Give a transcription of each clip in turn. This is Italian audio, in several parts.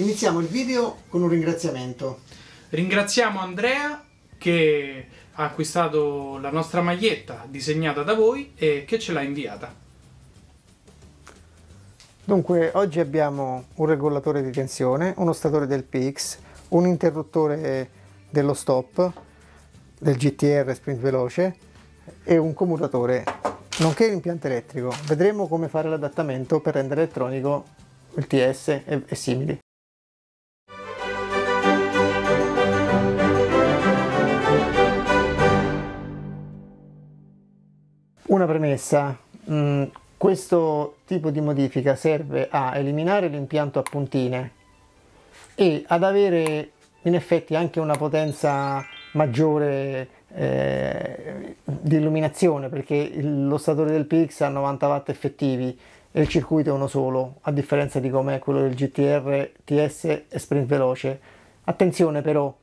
Iniziamo il video con un ringraziamento. Ringraziamo Andrea che ha acquistato la nostra maglietta disegnata da voi e che ce l'ha inviata. Dunque, oggi abbiamo un regolatore di tensione, uno statore del PX, un interruttore dello stop, del GTR sprint veloce e un commutatore, nonché l'impianto elettrico. Vedremo come fare l'adattamento per rendere elettronico il TS e, e simili. Una premessa, mh, mm, questo tipo di modifica serve a eliminare l'impianto a puntine e ad avere in effetti anche una potenza maggiore eh, di illuminazione perché lo statore del PX ha 90 watt effettivi e il circuito è uno solo a differenza di com'è quello del GTR TS e Sprint Veloce attenzione però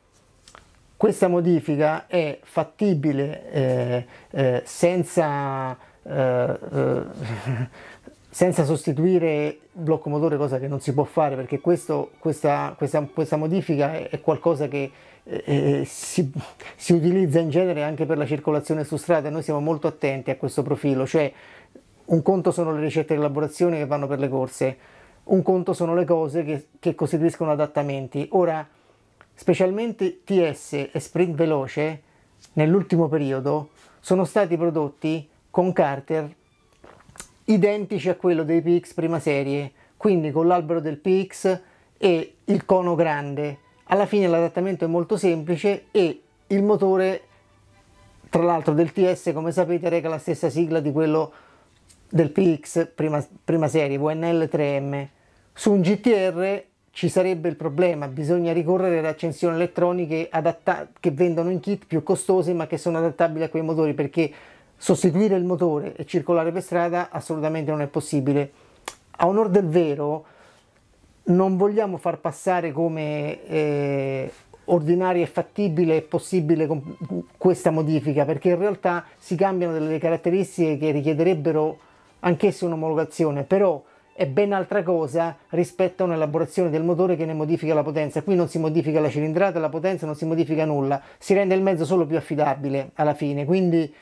questa modifica è fattibile eh, eh, senza, eh, eh, senza, sostituire blocco motore, cosa che non si può fare perché questo, questa, questa, questa, modifica è, è qualcosa che eh, eh, si, si, utilizza in genere anche per la circolazione su strada, noi siamo molto attenti a questo profilo, cioè un conto sono le ricette di elaborazione che vanno per le corse, un conto sono le cose che, che costituiscono adattamenti. Ora, specialmente TS e Sprint Veloce, nell'ultimo periodo, sono stati prodotti con carter identici a quello dei PX prima serie, quindi con l'albero del PX e il cono grande. Alla fine l'adattamento è molto semplice e il motore, tra l'altro del TS, come sapete, reca la stessa sigla di quello del PX prima, prima serie, VNL3M. Su un GTR ci sarebbe il problema, bisogna ricorrere ad accensioni elettroniche adatta- che vendono in kit più costose ma che sono adattabili a quei motori perché sostituire il motore e circolare per strada assolutamente non è possibile. A onore del vero non vogliamo far passare come eh, ordinaria e fattibile e possibile questa modifica perché in realtà si cambiano delle caratteristiche che richiederebbero anch'esse un'omologazione, però è ben altra cosa rispetto a un'elaborazione del motore che ne modifica la potenza. Qui non si modifica la cilindrata, la potenza, non si modifica nulla, si rende il mezzo solo più affidabile alla fine, quindi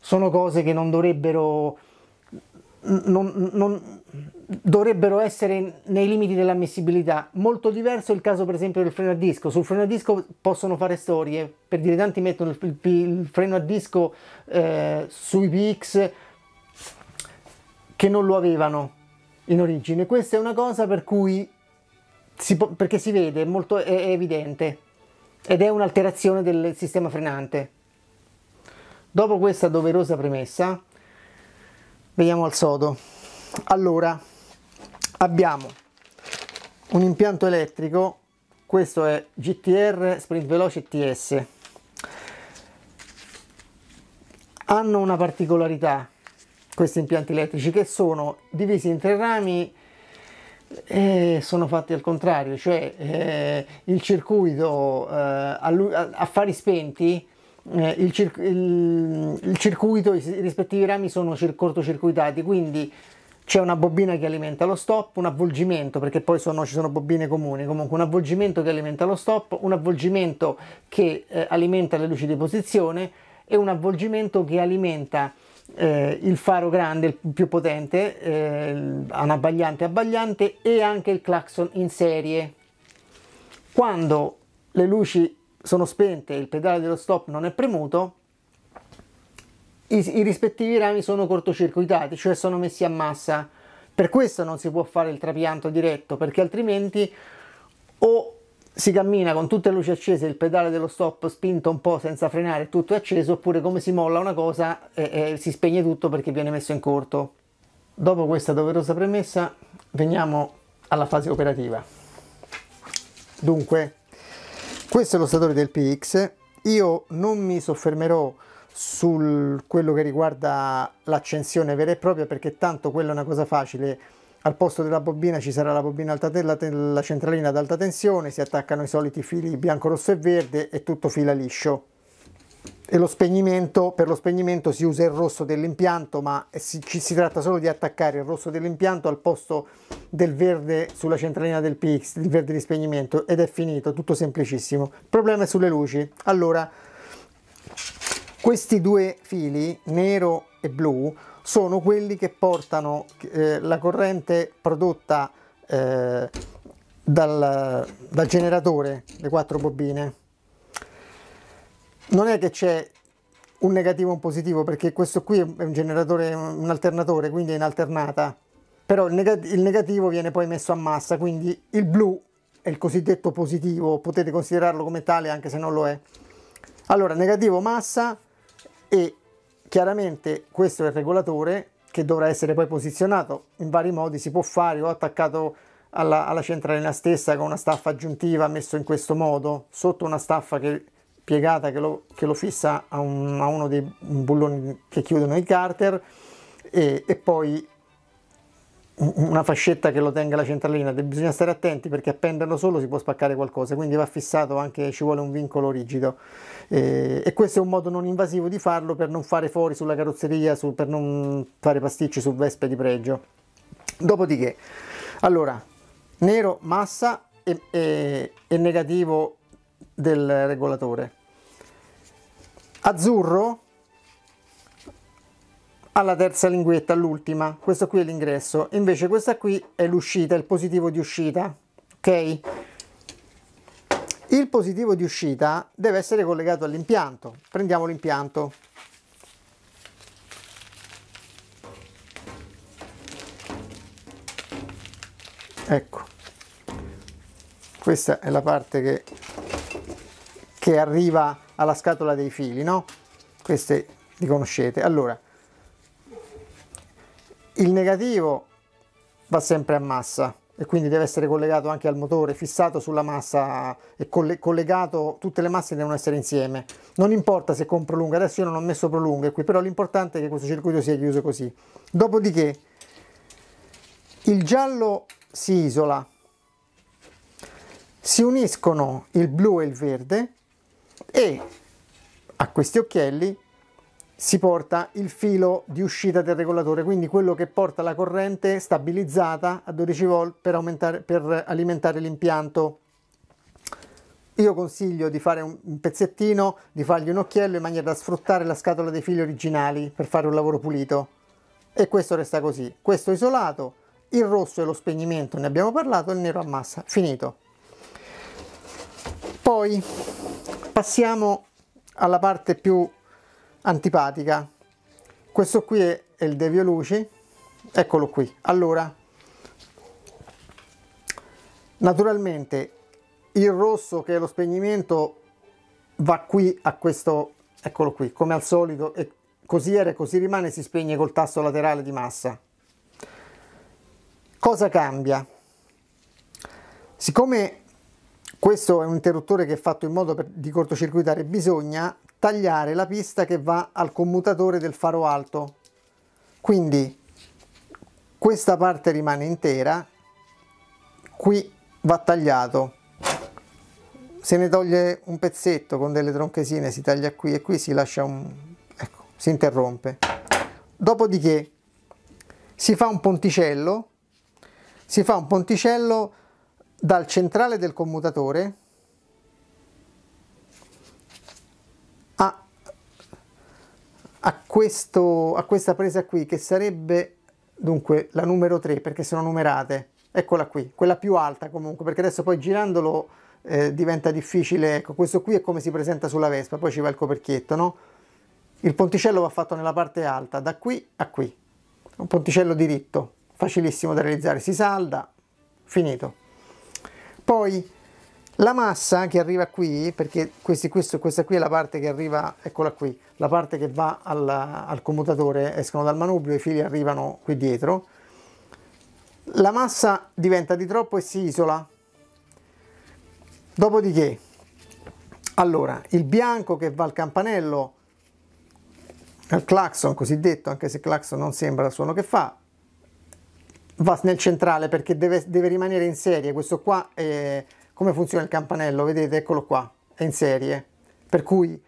sono cose che non dovrebbero, non, non, dovrebbero essere nei limiti dell'ammissibilità. Molto diverso il caso per esempio del freno a disco, sul freno a disco possono fare storie, per dire tanti mettono il, il freno a disco eh, sui PX che non lo avevano in origine. Questa è una cosa per cui si può, perché si vede, molto, è, è evidente ed è un'alterazione del sistema frenante. Dopo questa doverosa premessa, vediamo al sodo. Allora, abbiamo un impianto elettrico, questo è GTR Sprint Veloce TS. Hanno una particolarità questi impianti elettrici che sono divisi in tre rami eh, sono fatti al contrario, cioè eh, il circuito eh, a, a, fari spenti, eh, il, cir il, il, circuito, i, rispettivi rami sono cortocircuitati, quindi c'è una bobina che alimenta lo stop, un avvolgimento, perché poi sono, ci sono bobine comuni, comunque un avvolgimento che alimenta lo stop, un avvolgimento che eh, alimenta le luci di posizione e un avvolgimento che alimenta eh, il faro grande, il più potente, eh, abbagliante abbagliante e anche il clacson in serie. Quando le luci sono spente e il pedale dello stop non è premuto, i, i rispettivi rami sono cortocircuitati, cioè sono messi a massa. Per questo non si può fare il trapianto diretto, perché altrimenti o si cammina con tutte le luci accese, il pedale dello stop spinto un po' senza frenare, tutto è acceso, oppure come si molla una cosa eh, eh, si spegne tutto perché viene messo in corto. Dopo questa doverosa premessa veniamo alla fase operativa. Dunque, questo è lo statore del PX, io non mi soffermerò su quello che riguarda l'accensione vera e propria perché tanto quella è una cosa facile al posto della bobina ci sarà la bobina alta la, la centralina ad alta tensione, si attaccano i soliti fili bianco, rosso e verde e tutto fila liscio. E lo spegnimento, per lo spegnimento si usa il rosso dell'impianto, ma si, ci, si tratta solo di attaccare il rosso dell'impianto al posto del verde sulla centralina del PX, il verde di spegnimento, ed è finito, tutto semplicissimo. problema è sulle luci. Allora, questi due fili, nero e blu, sono quelli che portano eh, la corrente prodotta eh, dal, dal, generatore, le quattro bobine. Non è che c'è un negativo e un positivo perché questo qui è un generatore, un alternatore, quindi è in alternata, però il, negat il negativo viene poi messo a massa, quindi il blu è il cosiddetto positivo, potete considerarlo come tale anche se non lo è. Allora, negativo massa e Chiaramente questo è il regolatore che dovrà essere poi posizionato in vari modi, si può fare o attaccato alla, alla centralina stessa con una staffa aggiuntiva messo in questo modo, sotto una staffa che, piegata che lo, che lo fissa a, un, a, uno dei bulloni che chiudono i carter e, e poi una fascetta che lo tenga la centralina, bisogna stare attenti perché appenderlo solo si può spaccare qualcosa, quindi va fissato anche, ci vuole un vincolo rigido eh, e questo è un modo non invasivo di farlo per non fare fuori sulla carrozzeria, su, per non fare pasticci su vespe di pregio. Dopodiché, allora, nero massa e, e, e negativo del regolatore, azzurro alla terza linguetta, all'ultima. Questo qui è l'ingresso, invece questa qui è l'uscita, il positivo di uscita, ok? Il positivo di uscita deve essere collegato all'impianto. Prendiamo l'impianto. Ecco, questa è la parte che, che arriva alla scatola dei fili, no? Queste li conoscete. Allora, il negativo va sempre a massa e quindi deve essere collegato anche al motore, fissato sulla massa e collegato, tutte le masse devono essere insieme. Non importa se con prolunga, adesso io non ho messo prolunghe qui, però l'importante è che questo circuito sia chiuso così. Dopodiché il giallo si isola, si uniscono il blu e il verde e a questi occhielli si porta il filo di uscita del regolatore, quindi quello che porta la corrente stabilizzata a 12 V per, per alimentare l'impianto. Io consiglio di fare un pezzettino, di fargli un occhiello in maniera da sfruttare la scatola dei fili originali per fare un lavoro pulito. E questo resta così, questo isolato, il rosso è lo spegnimento, ne abbiamo parlato, il nero a massa, finito. Poi passiamo alla parte più antipatica questo qui è il devio luci eccolo qui allora naturalmente il rosso che è lo spegnimento va qui a questo eccolo qui come al solito e così era e così rimane si spegne col tasto laterale di massa cosa cambia siccome questo è un interruttore che è fatto in modo per, di cortocircuitare bisogna tagliare la pista che va al commutatore del faro alto quindi questa parte rimane intera qui va tagliato se ne toglie un pezzetto con delle tronchesine si taglia qui e qui si lascia un ecco si interrompe dopodiché si fa un ponticello si fa un ponticello dal centrale del commutatore a, questo, a questa presa qui che sarebbe dunque la numero 3 perché sono numerate eccola qui quella più alta comunque perché adesso poi girandolo eh, diventa difficile ecco questo qui è come si presenta sulla Vespa poi ci va il coperchietto no il ponticello va fatto nella parte alta da qui a qui un ponticello diritto facilissimo da realizzare si salda finito poi la massa che arriva qui, perché questi, questo, questa qui è la parte che arriva, eccola qui, la parte che va al, al commutatore, escono dal manubrio, i fili arrivano qui dietro, la massa diventa di troppo e si isola. Dopodiché, allora, il bianco che va al campanello, al clacson cosiddetto, anche se clacson non sembra il suono che fa, va nel centrale perché deve, deve rimanere in serie, questo qua è come funziona il campanello, vedete, eccolo qua, è in serie, per cui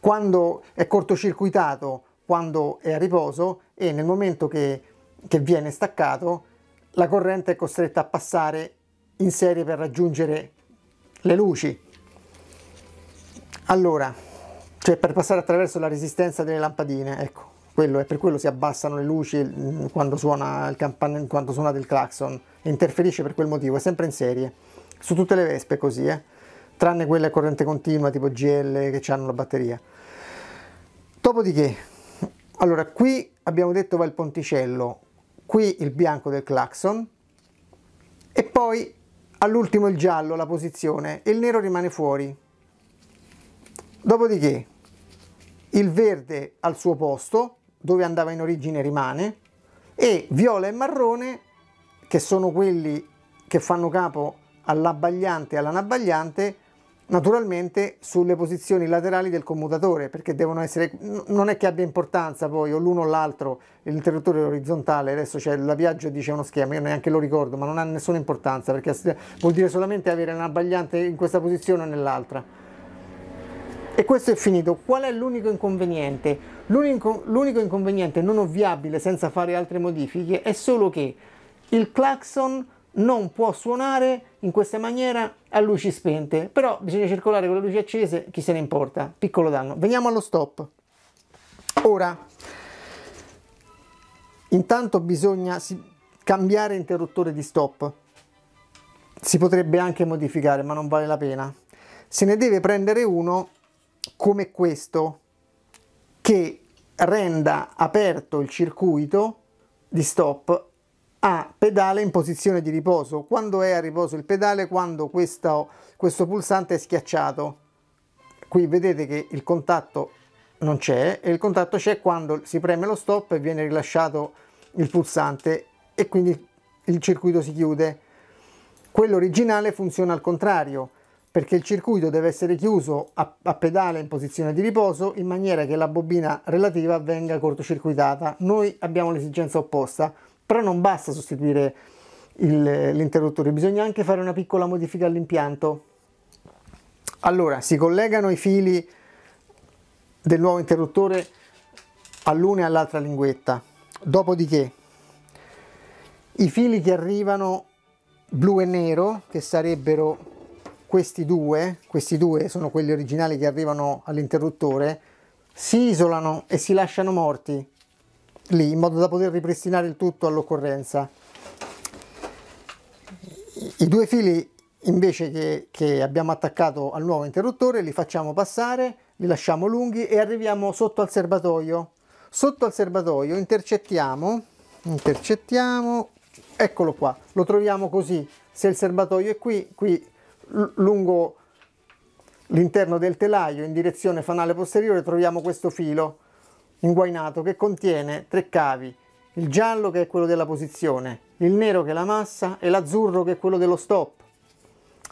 quando è cortocircuitato, quando è a riposo e nel momento che, che viene staccato, la corrente è costretta a passare in serie per raggiungere le luci. Allora, cioè per passare attraverso la resistenza delle lampadine, ecco, quello è per quello si abbassano le luci mm, quando suona, il campan- quando suona del clacson e interferisce per quel motivo, è sempre in serie su tutte le Vespe così, eh? tranne quelle a corrente continua tipo GL che hanno la batteria. Dopodiché, allora qui abbiamo detto va il ponticello, qui il bianco del clacson e poi all'ultimo il giallo, la posizione, e il nero rimane fuori. Dopodiché il verde al suo posto, dove andava in origine rimane, e viola e marrone, che sono quelli che fanno capo all'abbagliante e all'anabbagliante naturalmente sulle posizioni laterali del commutatore perché devono essere non è che abbia importanza poi o l'uno o l'altro l'interruttore orizzontale adesso c'è la Piaggio dice uno schema io neanche lo ricordo ma non ha nessuna importanza perché vuol dire solamente avere un abbagliante in questa posizione o nell'altra e questo è finito qual è l'unico inconveniente l'unico, l'unico inconveniente non ovviabile senza fare altre modifiche è solo che il clacson non può suonare in questa maniera a luci spente, però bisogna circolare con le luci accese, chi se ne importa, piccolo danno. Veniamo allo stop. Ora, intanto bisogna cambiare interruttore di stop, si potrebbe anche modificare ma non vale la pena. Se ne deve prendere uno come questo, che renda aperto il circuito di stop a pedale in posizione di riposo. Quando è a riposo il pedale? Quando questo, questo pulsante è schiacciato. Qui vedete che il contatto non c'è e il contatto c'è quando si preme lo stop e viene rilasciato il pulsante e quindi il circuito si chiude. Quello originale funziona al contrario perché il circuito deve essere chiuso a, a, pedale in posizione di riposo in maniera che la bobina relativa venga cortocircuitata. Noi abbiamo l'esigenza opposta. Però non basta sostituire l'interruttore, bisogna anche fare una piccola modifica all'impianto. Allora, si collegano i fili del nuovo interruttore all'una e all'altra linguetta. Dopodiché i fili che arrivano blu e nero, che sarebbero questi due, questi due sono quelli originali che arrivano all'interruttore, si isolano e si lasciano morti lì in modo da poter ripristinare il tutto all'occorrenza. I due fili invece che, che, abbiamo attaccato al nuovo interruttore li facciamo passare, li lasciamo lunghi e arriviamo sotto al serbatoio. Sotto al serbatoio intercettiamo, intercettiamo, eccolo qua, lo troviamo così, se il serbatoio è qui, qui lungo l'interno del telaio in direzione fanale posteriore troviamo questo filo, inguainato che contiene tre cavi, il giallo che è quello della posizione, il nero che è la massa e l'azzurro che è quello dello stop.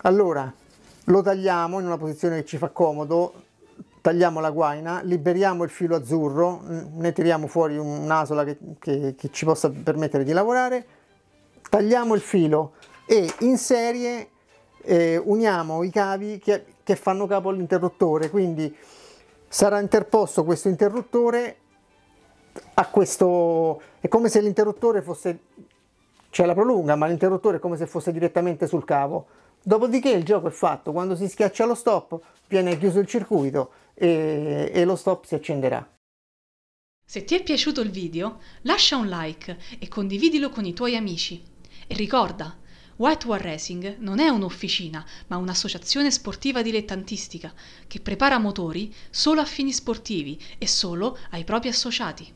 Allora lo tagliamo in una posizione che ci fa comodo, tagliamo la guaina, liberiamo il filo azzurro, ne tiriamo fuori un'asola che, che, che ci possa permettere di lavorare, tagliamo il filo e in serie eh, uniamo i cavi che, che fanno capo all'interruttore, quindi sarà interposto questo interruttore a questo è come se l'interruttore fosse c'è la prolunga ma l'interruttore è come se fosse direttamente sul cavo dopodiché il gioco è fatto quando si schiaccia lo stop viene chiuso il circuito e, e lo stop si accenderà se ti è piaciuto il video lascia un like e condividilo con i tuoi amici e ricorda White War Racing non è un'officina, ma un'associazione sportiva dilettantistica che prepara motori solo a fini sportivi e solo ai propri associati.